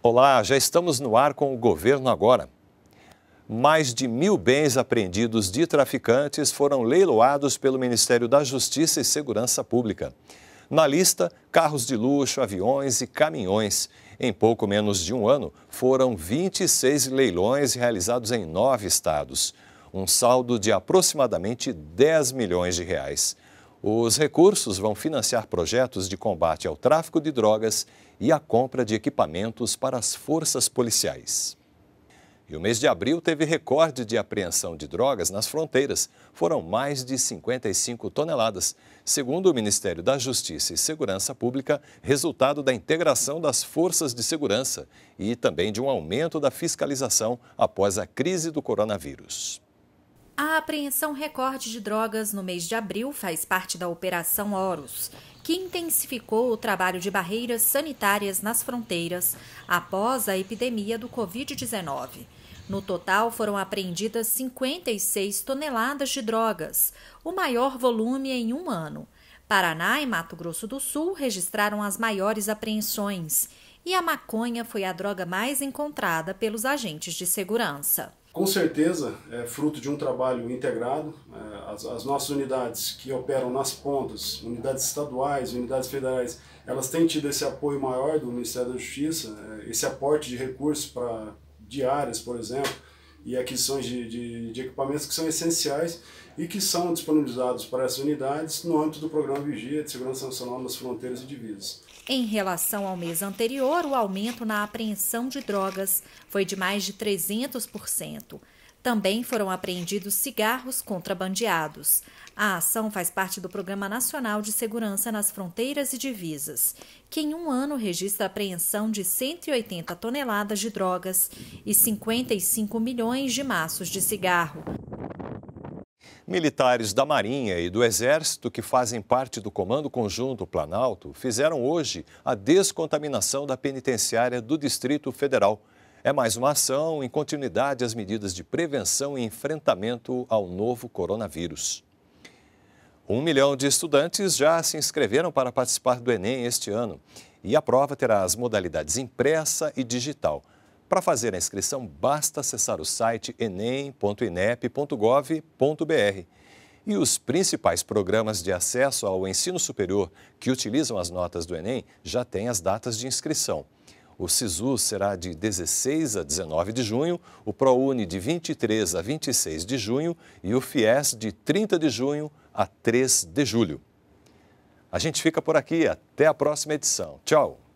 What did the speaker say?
Olá, já estamos no ar com o governo agora. Mais de mil bens apreendidos de traficantes foram leiloados pelo Ministério da Justiça e Segurança Pública. Na lista, carros de luxo, aviões e caminhões. Em pouco menos de um ano, foram 26 leilões realizados em nove estados. Um saldo de aproximadamente 10 milhões de reais. Os recursos vão financiar projetos de combate ao tráfico de drogas e a compra de equipamentos para as forças policiais. E o mês de abril teve recorde de apreensão de drogas nas fronteiras. Foram mais de 55 toneladas, segundo o Ministério da Justiça e Segurança Pública, resultado da integração das forças de segurança e também de um aumento da fiscalização após a crise do coronavírus. A apreensão recorde de drogas no mês de abril faz parte da Operação Horus, que intensificou o trabalho de barreiras sanitárias nas fronteiras após a epidemia do Covid-19. No total, foram apreendidas 56 toneladas de drogas, o maior volume em um ano. Paraná e Mato Grosso do Sul registraram as maiores apreensões, e a maconha foi a droga mais encontrada pelos agentes de segurança com certeza é fruto de um trabalho integrado. É, as, as, nossas unidades que operam nas pontas, unidades estaduais, unidades federais, elas têm tido esse apoio maior do Ministério da Justiça, é, esse aporte de recursos para diárias, por exemplo, e aquisições de, de, de, equipamentos que são essenciais e que são disponibilizados para essas unidades no âmbito do Programa Vigia de Segurança Nacional nas Fronteiras e Divisas. Em relação ao mês anterior, o aumento na apreensão de drogas foi de mais de 300%. Também foram apreendidos cigarros contrabandeados. A ação faz parte do Programa Nacional de Segurança nas Fronteiras e Divisas, que em um ano registra a apreensão de 180 toneladas de drogas e 55 milhões de maços de cigarro. Militares da Marinha e do Exército, que fazem parte do Comando Conjunto Planalto, fizeram hoje a descontaminação da penitenciária do Distrito Federal. É mais uma ação em continuidade às medidas de prevenção e enfrentamento ao novo coronavírus. Um milhão de estudantes já se inscreveram para participar do Enem este ano e a prova terá as modalidades impressa e digital. Para fazer a inscrição, basta acessar o site enem.inep.gov.br. E os principais programas de acesso ao ensino superior que utilizam as notas do Enem já têm as datas de inscrição. O SISU será de 16 a 19 de junho, o ProUni de 23 a 26 de junho e o FIES de 30 de junho a 3 de julho. A gente fica por aqui, até a próxima edição. Tchau!